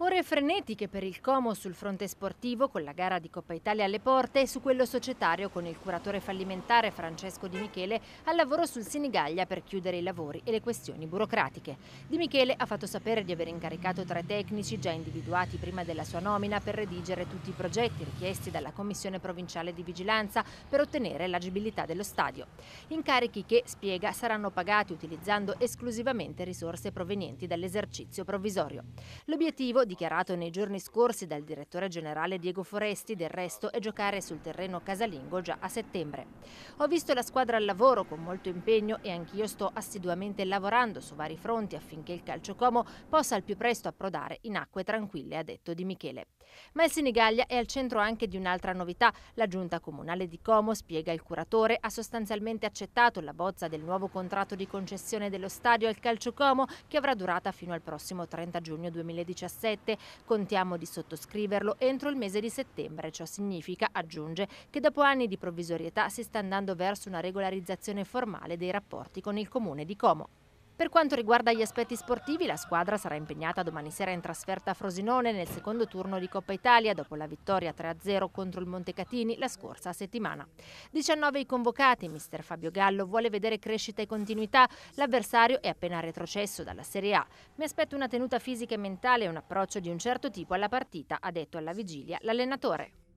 Ore frenetiche per il Como sul fronte sportivo con la gara di Coppa Italia alle porte e su quello societario con il curatore fallimentare Francesco Di Michele al lavoro sul Sinigaglia per chiudere i lavori e le questioni burocratiche. Di Michele ha fatto sapere di aver incaricato tre tecnici già individuati prima della sua nomina per redigere tutti i progetti richiesti dalla Commissione Provinciale di Vigilanza per ottenere l'agibilità dello stadio. Incarichi che, spiega, saranno pagati utilizzando esclusivamente risorse provenienti dall'esercizio provvisorio. L'obiettivo dichiarato nei giorni scorsi dal direttore generale Diego Foresti, del resto, è giocare sul terreno casalingo già a settembre. Ho visto la squadra al lavoro con molto impegno e anch'io sto assiduamente lavorando su vari fronti affinché il calcio Como possa al più presto approdare in acque tranquille, ha detto Di Michele. Ma il Sinigaglia è al centro anche di un'altra novità. La giunta comunale di Como, spiega il curatore, ha sostanzialmente accettato la bozza del nuovo contratto di concessione dello stadio al calcio Como che avrà durata fino al prossimo 30 giugno 2017 2017. Contiamo di sottoscriverlo entro il mese di settembre. Ciò significa, aggiunge, che dopo anni di provvisorietà si sta andando verso una regolarizzazione formale dei rapporti con il comune di Como. Per quanto riguarda gli aspetti sportivi, la squadra sarà impegnata domani sera in trasferta a Frosinone nel secondo turno di Coppa Italia dopo la vittoria 3-0 contro il Montecatini la scorsa settimana. 19 i convocati, mister Fabio Gallo vuole vedere crescita e continuità, l'avversario è appena retrocesso dalla Serie A. Mi aspetto una tenuta fisica e mentale e un approccio di un certo tipo alla partita, ha detto alla vigilia l'allenatore.